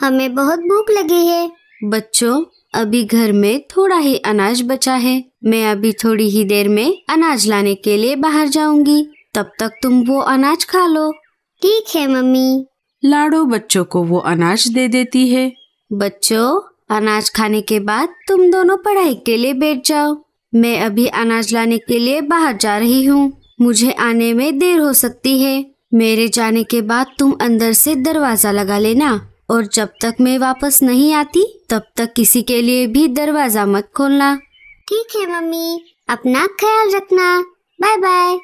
हमें बहुत भूख लगी है बच्चों अभी घर में थोड़ा ही अनाज बचा है मैं अभी थोड़ी ही देर में अनाज लाने के लिए बाहर जाऊंगी तब तक तुम वो अनाज खा लो ठीक है मम्मी लाडो बच्चों को वो अनाज दे देती है बच्चों अनाज खाने के बाद तुम दोनों पढ़ाई के लिए बैठ जाओ मैं अभी अनाज लाने के लिए बाहर जा रही हूँ मुझे आने में देर हो सकती है मेरे जाने के बाद तुम अंदर से दरवाजा लगा लेना और जब तक मैं वापस नहीं आती तब तक किसी के लिए भी दरवाजा मत खोलना ठीक है मम्मी अपना ख्याल रखना बाय बाय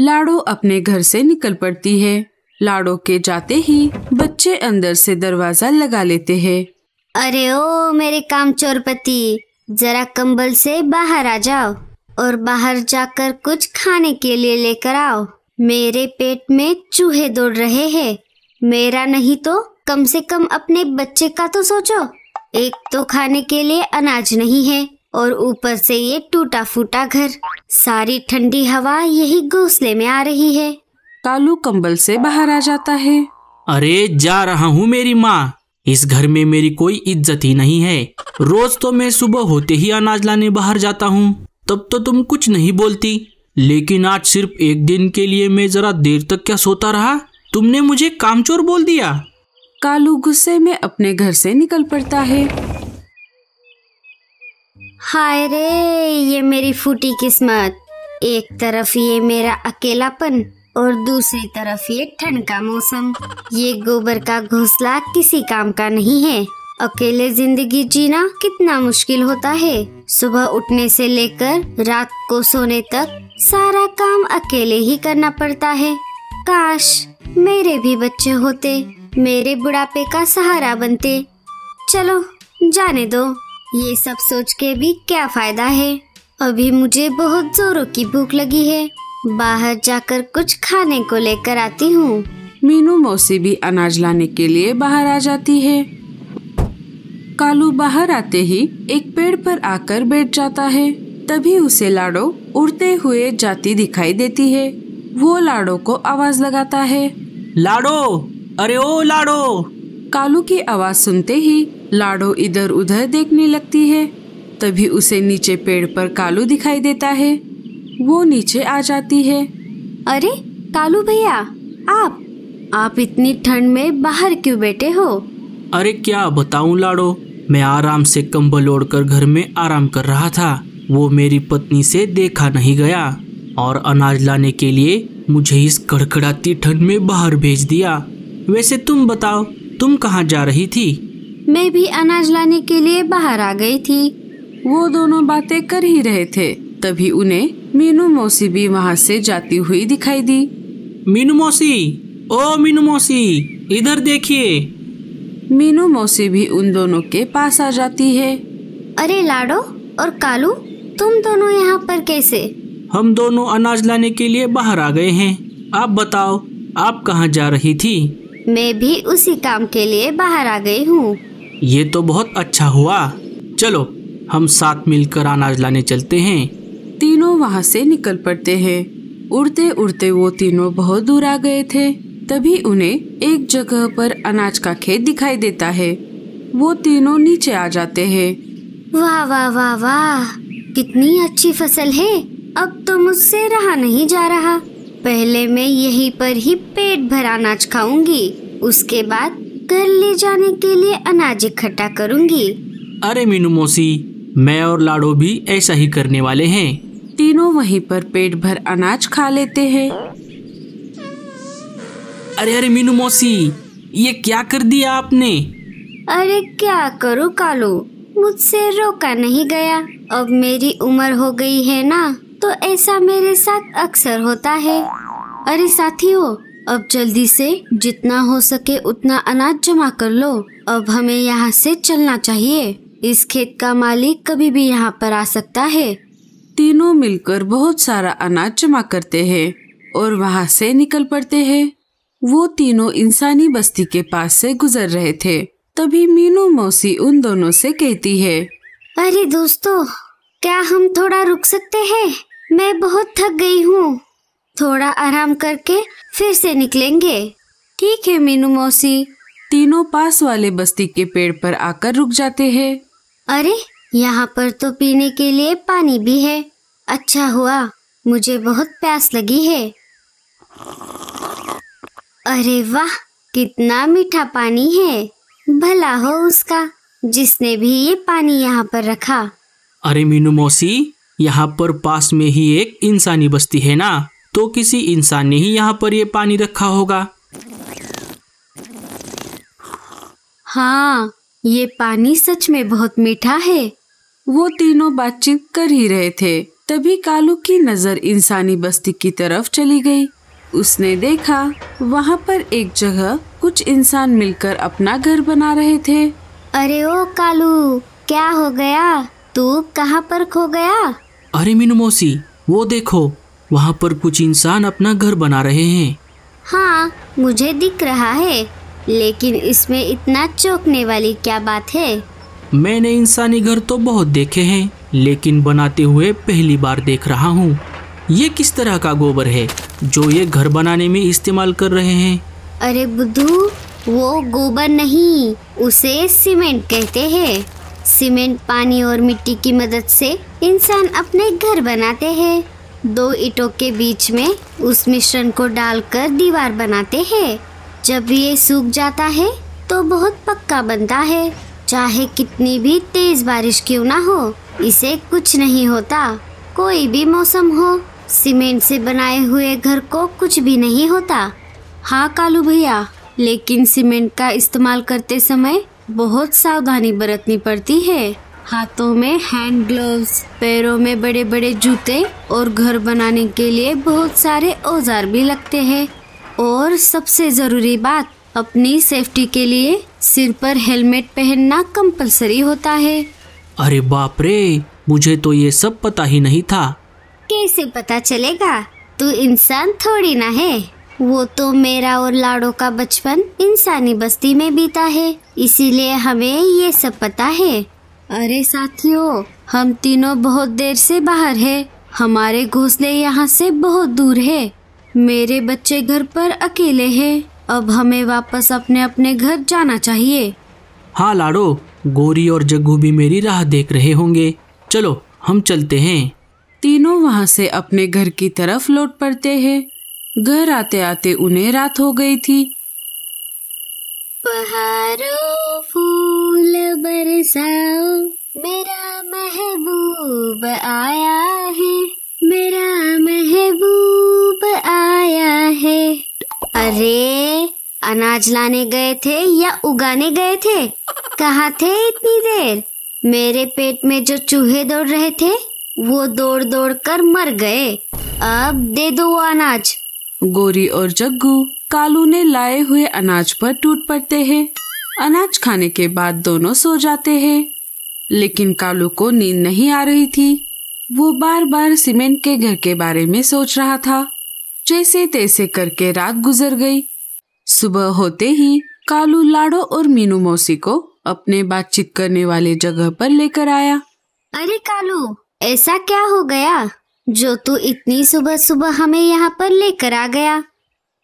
लाडो अपने घर से निकल पड़ती है लाडो के जाते ही बच्चे अंदर से दरवाजा लगा लेते हैं अरे ओ मेरे काम चोरपति जरा कंबल से बाहर आ जाओ और बाहर जाकर कुछ खाने के लिए लेकर आओ मेरे पेट में चूहे दौड़ रहे हैं मेरा नहीं तो कम से कम अपने बच्चे का तो सोचो एक तो खाने के लिए अनाज नहीं है और ऊपर से ये टूटा फूटा घर सारी ठंडी हवा यही घोसले में आ रही है कालू कंबल से बाहर आ जाता है अरे जा रहा हूँ मेरी माँ इस घर में मेरी कोई इज्जत ही नहीं है रोज तो मैं सुबह होते ही अनाज लाने बाहर जाता हूँ तब तो तुम कुछ नहीं बोलती लेकिन आज सिर्फ एक दिन के लिए मैं जरा देर तक क्या सोता रहा तुमने मुझे कामचोर बोल दिया कालू गुस्से में अपने घर से निकल पड़ता है हाय रे ये मेरी फूटी किस्मत एक तरफ ये मेरा अकेलापन और दूसरी तरफ ये ठंड का मौसम ये गोबर का घोंसला किसी काम का नहीं है अकेले जिंदगी जीना कितना मुश्किल होता है सुबह उठने से लेकर रात को सोने तक सारा काम अकेले ही करना पड़ता है काश मेरे भी बच्चे होते मेरे बुढ़ापे का सहारा बनते चलो जाने दो ये सब सोच के भी क्या फायदा है अभी मुझे बहुत जोरों की भूख लगी है बाहर जाकर कुछ खाने को लेकर आती हूँ मीनू मौसी भी अनाज लाने के लिए बाहर आ जाती है कालू बाहर आते ही एक पेड़ पर आकर बैठ जाता है तभी उसे लाडो उड़ते हुए जाती दिखाई देती है वो लाडो को आवाज लगाता है लाडो अरे ओ लाडो कालू की आवाज सुनते ही लाडो इधर उधर देखने लगती है तभी उसे नीचे पेड़ पर कालू दिखाई देता है वो नीचे आ जाती है अरे कालू भैया आप आप इतनी ठंड में बाहर क्यों बैठे हो अरे क्या बताऊं लाडो मैं आराम से कंबल ओढ़कर घर में आराम कर रहा था वो मेरी पत्नी से देखा नहीं गया और अनाज लाने के लिए मुझे इस कड़कड़ाती ठंड में बाहर भेज दिया वैसे तुम बताओ तुम कहाँ जा रही थी मैं भी अनाज लाने के लिए बाहर आ गई थी वो दोनों बातें कर ही रहे थे तभी उन्हें मीनू मौसी भी वहाँ से जाती हुई दिखाई दी मीनू मौसी ओ मीनू मौसी इधर देखिए मीनू मौसी भी उन दोनों के पास आ जाती है अरे लाडो और कालू तुम दोनों यहाँ पर कैसे हम दोनों अनाज लाने के लिए बाहर आ गए हैं आप बताओ आप कहाँ जा रही थी मैं भी उसी काम के लिए बाहर आ गई हूँ ये तो बहुत अच्छा हुआ चलो हम साथ मिलकर अनाज लाने चलते हैं तीनों वहाँ से निकल पड़ते हैं उड़ते उड़ते वो तीनों बहुत दूर आ गए थे तभी उन्हें एक जगह पर अनाज का खेत दिखाई देता है वो तीनों नीचे आ जाते हैं वाह वाह वाह वाह कितनी अच्छी फसल है अब तो मुझसे रहा नहीं जा रहा पहले मैं यहीं पर ही पेट भर अनाज खाऊंगी उसके बाद घर ले जाने के लिए अनाज इकट्ठा करूंगी अरे मीनू मौसी मैं और लाडो भी ऐसा ही करने वाले हैं तीनों वहीं पर पेट भर अनाज खा लेते हैं अरे अरे मीनू मौसी ये क्या कर दिया आपने अरे क्या करो कालो मुझसे रोका नहीं गया अब मेरी उम्र हो गई है ना तो ऐसा मेरे साथ अक्सर होता है अरे साथियों अब जल्दी से जितना हो सके उतना अनाज जमा कर लो अब हमें यहाँ से चलना चाहिए इस खेत का मालिक कभी भी यहाँ पर आ सकता है तीनों मिलकर बहुत सारा अनाज जमा करते हैं और वहाँ से निकल पड़ते हैं वो तीनों इंसानी बस्ती के पास से गुजर रहे थे तभी मीनू मौसी उन दोनों से कहती है अरे दोस्तों क्या हम थोड़ा रुक सकते हैं मैं बहुत थक गई हूँ थोड़ा आराम करके फिर से निकलेंगे ठीक है मीनू मौसी तीनों पास वाले बस्ती के पेड़ पर आकर रुक जाते हैं अरे यहाँ पर तो पीने के लिए पानी भी है अच्छा हुआ मुझे बहुत प्यास लगी है अरे वाह कितना मीठा पानी है भला हो उसका जिसने भी ये पानी यहाँ पर रखा अरे मीनू मौसी यहाँ पर पास में ही एक इंसानी बस्ती है ना तो किसी इंसान ने ही यहाँ पर ये पानी रखा होगा हाँ ये पानी सच में बहुत मीठा है वो तीनों बातचीत कर ही रहे थे तभी कालू की नजर इंसानी बस्ती की तरफ चली गई उसने देखा वहाँ पर एक जगह कुछ इंसान मिलकर अपना घर बना रहे थे अरे ओ कालू क्या हो गया तू कहाँ पर खो गया अरे मीनू मौसी वो देखो वहाँ पर कुछ इंसान अपना घर बना रहे हैं हाँ मुझे दिख रहा है लेकिन इसमें इतना चौंकने वाली क्या बात है मैंने इंसानी घर तो बहुत देखे हैं लेकिन बनाते हुए पहली बार देख रहा हूँ ये किस तरह का गोबर है जो ये घर बनाने में इस्तेमाल कर रहे हैं अरे बुद्धू वो गोबर नहीं उसे सीमेंट कहते हैं सीमेंट पानी और मिट्टी की मदद से इंसान अपने घर बनाते हैं दो ईटों के बीच में उस मिश्रण को डालकर दीवार बनाते हैं जब ये सूख जाता है तो बहुत पक्का बनता है चाहे कितनी भी तेज बारिश क्यों ना हो इसे कुछ नहीं होता कोई भी मौसम हो सीमेंट से बनाए हुए घर को कुछ भी नहीं होता हाँ कालू भैया लेकिन सीमेंट का इस्तेमाल करते समय बहुत सावधानी बरतनी पड़ती है हाथों में हैंड ग्लोव्स पैरों में बड़े बड़े जूते और घर बनाने के लिए बहुत सारे औजार भी लगते हैं और सबसे ज़रूरी बात अपनी सेफ्टी के लिए सिर पर हेलमेट पहनना कंपलसरी होता है अरे बाप रे मुझे तो ये सब पता ही नहीं था कैसे पता चलेगा तू इंसान थोड़ी ना है वो तो मेरा और लाड़ो का बचपन इंसानी बस्ती में बीता है इसीलिए हमें ये सब पता है अरे साथियों हम तीनों बहुत देर से बाहर है हमारे घोंसले यहाँ से बहुत दूर है मेरे बच्चे घर पर अकेले हैं अब हमें वापस अपने अपने घर जाना चाहिए हाँ लाडो गोरी और जग्गू भी मेरी राह देख रहे होंगे चलो हम चलते हैं तीनों वहाँ से अपने घर की तरफ लौट पड़ते हैं घर आते आते उन्हें रात हो गई थी पहाड़ों बरसाओ मेरा महबूब आया है मेरा महबूब आया है अरे अनाज लाने गए थे या उगाने गए थे कहा थे इतनी देर मेरे पेट में जो चूहे दौड़ रहे थे वो दौड़ दौड़ कर मर गए अब दे दो अनाज गोरी और जग्गू कालू ने लाए हुए अनाज पर टूट पड़ते हैं अनाज खाने के बाद दोनों सो जाते हैं लेकिन कालू को नींद नहीं आ रही थी वो बार बार सीमेंट के घर के बारे में सोच रहा था जैसे तैसे करके रात गुजर गई सुबह होते ही कालू लाडो और मीनू मौसी को अपने बातचीत करने वाले जगह पर लेकर आया अरे कालू ऐसा क्या हो गया जो तू इतनी सुबह सुबह हमें यहाँ पर लेकर आ गया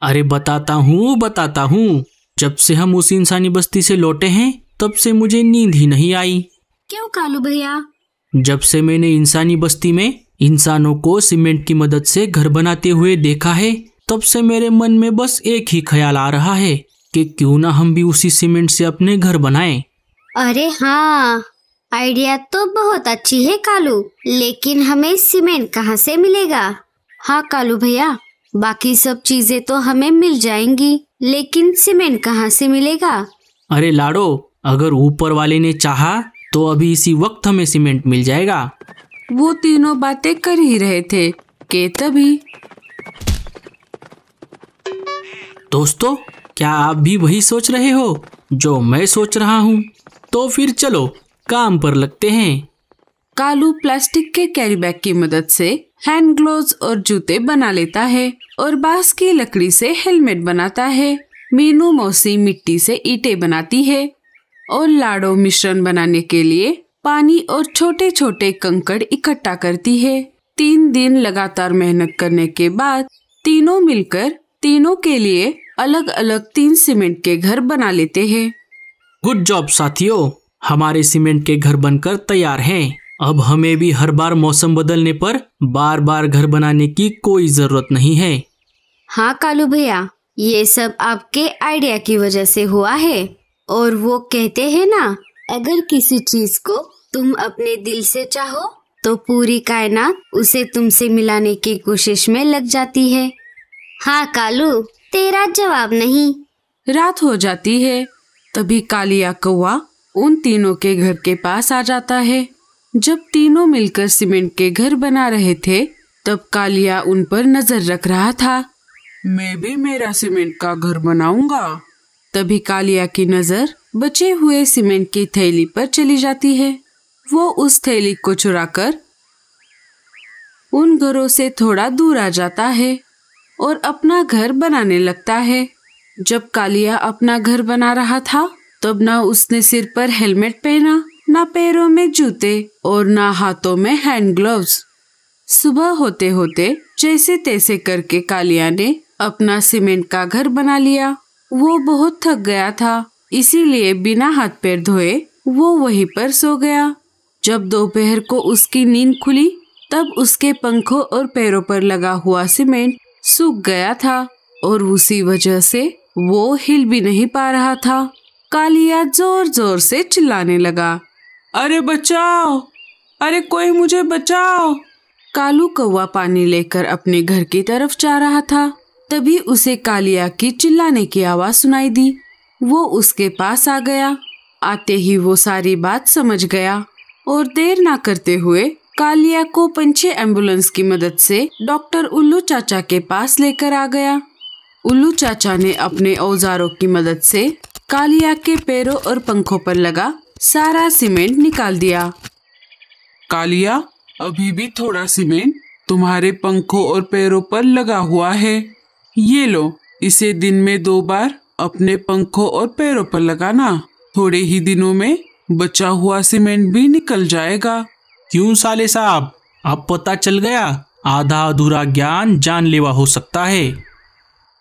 अरे बताता हूँ बताता हूँ जब से हम उस इंसानी बस्ती से लौटे हैं तब से मुझे नींद ही नहीं आई क्यों कालू भैया जब से मैंने इंसानी बस्ती में इंसानों को सीमेंट की मदद से घर बनाते हुए देखा है तब से मेरे मन में बस एक ही ख्याल आ रहा है कि क्यों ना हम भी उसी सीमेंट से अपने घर बनाएं। अरे हाँ आइडिया तो बहुत अच्छी है कालू लेकिन हमें सीमेंट कहाँ से मिलेगा हाँ कालू भैया बाकी सब चीजें तो हमें मिल जाएंगी लेकिन सीमेंट कहाँ से मिलेगा अरे लाडो अगर ऊपर वाले ने चाहा तो अभी इसी वक्त हमें सीमेंट मिल जाएगा वो तीनों बातें कर ही रहे थे के तभी दोस्तों क्या आप भी वही सोच रहे हो जो मैं सोच रहा हूँ तो फिर चलो काम पर लगते हैं कालू प्लास्टिक के कैरी बैग की मदद से हैंड ग्लोव और जूते बना लेता है और बांस की लकड़ी से हेलमेट बनाता है मीनू मौसी मिट्टी से ईटे बनाती है और लाड़ो मिश्रण बनाने के लिए पानी और छोटे छोटे कंकड़ इकट्ठा करती है तीन दिन लगातार मेहनत करने के बाद तीनों मिलकर तीनों के लिए अलग अलग तीन सीमेंट के घर बना लेते हैं गुड जॉब साथियों हमारे सीमेंट के घर बनकर तैयार हैं अब हमें भी हर बार मौसम बदलने पर बार बार घर बनाने की कोई जरूरत नहीं है हाँ कालू भैया ये सब आपके आइडिया की वजह से हुआ है और वो कहते हैं ना अगर किसी चीज को तुम अपने दिल से चाहो तो पूरी कायनात उसे तुमसे मिलाने की कोशिश में लग जाती है हाँ कालू तेरा जवाब नहीं रात हो जाती है तभी कालिया कौआ उन तीनों के घर के पास आ जाता है जब तीनों मिलकर सीमेंट के घर बना रहे थे तब कालिया उन पर नजर रख रहा था मैं भी मेरा सीमेंट का घर बनाऊंगा तभी कालिया की नजर बचे हुए सीमेंट की थैली पर चली जाती है वो उस थैली को चुराकर उन घरों से थोड़ा दूर आ जाता है और अपना घर बनाने लगता है जब कालिया अपना घर बना रहा था तब ना उसने सिर पर हेलमेट पहना ना पैरों में जूते और ना हाथों में हैंड ग्लव्स सुबह होते होते जैसे तैसे करके कालिया ने अपना सीमेंट का घर बना लिया वो बहुत थक गया था इसीलिए बिना हाथ पैर धोए वो वहीं पर सो गया जब दोपहर को उसकी नींद खुली तब उसके पंखों और पैरों पर लगा हुआ सीमेंट सूख गया था और उसी वजह से वो हिल भी नहीं पा रहा था कालिया जोर जोर से चिल्लाने लगा अरे बचाओ अरे कोई मुझे बचाओ कालू कौवा पानी लेकर अपने घर की तरफ जा रहा था तभी उसे कालिया की चिल्लाने की आवाज सुनाई दी वो उसके पास आ गया आते ही वो सारी बात समझ गया और देर ना करते हुए कालिया को पंछे एम्बुलेंस की मदद से डॉक्टर उल्लू चाचा के पास लेकर आ गया उल्लू चाचा ने अपने औजारों की मदद से कालिया के पैरों और पंखों पर लगा सारा सीमेंट निकाल दिया कालिया अभी भी थोड़ा सीमेंट तुम्हारे पंखों और पैरों पर लगा हुआ है ये लो इसे दिन में दो बार अपने पंखों और पैरों पर लगाना थोड़े ही दिनों में बचा हुआ सीमेंट भी निकल जाएगा क्यों साले साहब अब पता चल गया आधा अधूरा ज्ञान जानलेवा हो सकता है